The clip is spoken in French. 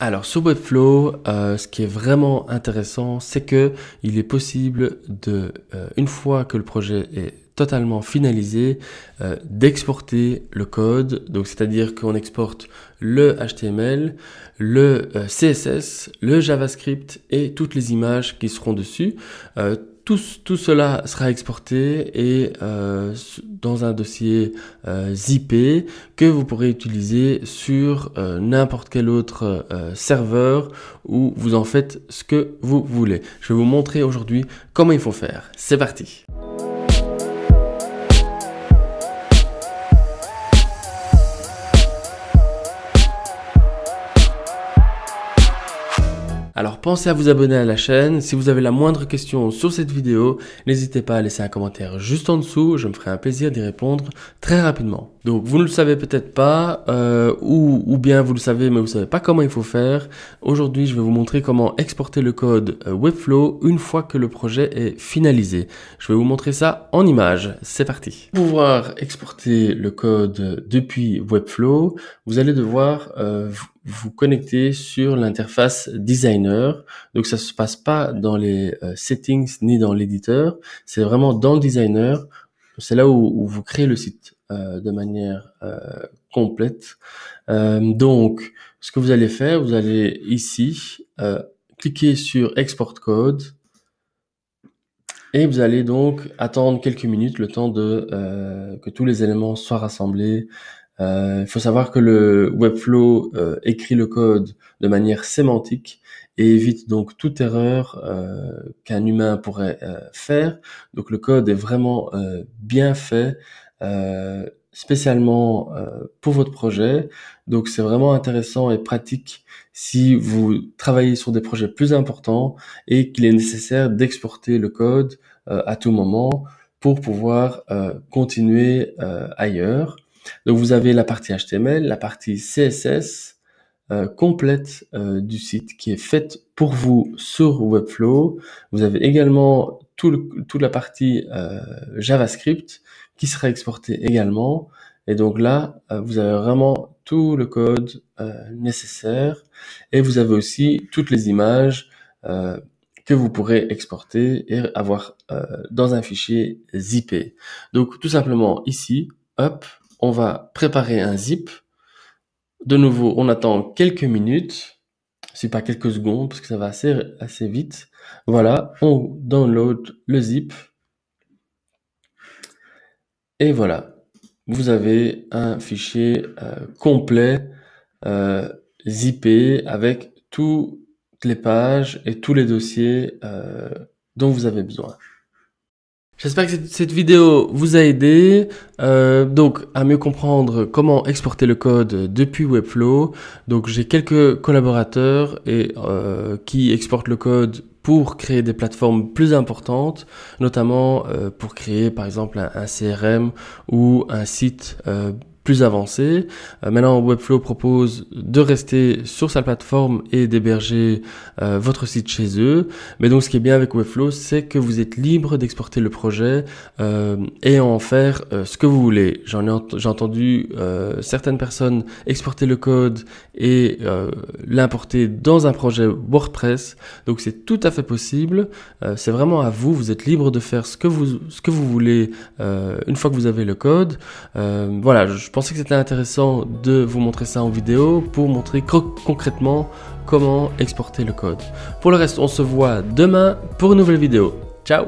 Alors sur Webflow, euh, ce qui est vraiment intéressant, c'est que il est possible de, euh, une fois que le projet est totalement finalisé, euh, d'exporter le code. Donc c'est-à-dire qu'on exporte le HTML, le CSS, le JavaScript et toutes les images qui seront dessus. Tout, cela sera exporté et euh, dans un dossier zip euh, zippé que vous pourrez utiliser sur euh, n'importe quel autre serveur où vous en faites ce que vous voulez. Je vais vous montrer aujourd'hui comment il faut faire. C'est parti. Alors pensez à vous abonner à la chaîne. Si vous avez la moindre question sur cette vidéo, n'hésitez pas à laisser un commentaire juste en dessous. Je me ferai un plaisir d'y répondre très rapidement. Donc vous ne le savez peut-être pas, euh, ou, bien vous le savez mais vous ne savez pas comment il faut faire. Aujourd'hui je vais vous montrer comment exporter le code euh, Webflow une fois que le projet est finalisé. Je vais vous montrer ça en image, C'est parti. Pour pouvoir exporter le code depuis Webflow, vous allez devoir euh, vous connectez sur l'interface designer. Donc ça se passe pas dans les euh, settings ni dans l'éditeur, c'est vraiment dans le designer. C'est là où, vous créez le site euh, de manière euh, complète. donc ce que vous allez faire, vous allez ici cliquer sur export code. Et vous allez donc attendre quelques minutes, le temps de que tous les éléments soient rassemblés euh, il faut savoir que le Webflow euh, écrit le code de manière sémantique et évite donc toute erreur euh, qu'un humain pourrait faire. Donc le code est vraiment bien fait, spécialement pour votre projet. Donc c'est vraiment intéressant et pratique si vous travaillez sur des projets plus importants et qu'il est nécessaire d'exporter le code à tout moment pour pouvoir continuer ailleurs. Donc vous avez la partie HTML, la partie CSS euh, complète euh, du site qui est faite pour vous sur Webflow. Vous avez également tout le, toute la partie euh, JavaScript qui sera exportée également. Et donc là, vous avez vraiment tout le code nécessaire et vous avez aussi toutes les images que vous pourrez exporter et avoir dans un fichier zippé. Donc tout simplement ici, hop, on va préparer un zip. De nouveau, on attend quelques minutes, c'est pas quelques secondes parce que ça va assez, assez vite. Voilà, on download le zip. Et voilà, vous avez un fichier euh, complet euh, zippé avec toutes les pages et tous les dossiers euh, dont vous avez besoin. J'espère que cette vidéo vous a aidé euh, donc à mieux comprendre comment exporter le code depuis Webflow. Donc j'ai quelques collaborateurs et euh, qui exportent le code pour créer des plateformes plus importantes, notamment euh, pour créer par exemple un, un CRM ou un site avancé euh, maintenant, Webflow propose de rester sur sa plateforme et d'héberger euh, votre site chez eux. Mais donc, ce qui est bien avec Webflow, c'est que vous êtes libre d'exporter le projet euh, et en faire ce que vous voulez. J'en ai, j'ai entendu certaines personnes exporter le code et l'importer dans un projet WordPress. Donc, c'est tout à fait possible. c'est vraiment à vous. Vous êtes libre de faire ce que vous ce que vous voulez une fois que vous avez le code. voilà, je pense pensais que c'était intéressant de vous montrer ça en vidéo pour montrer concrètement comment exporter le code. Pour le reste, on se voit demain pour une nouvelle vidéo. Ciao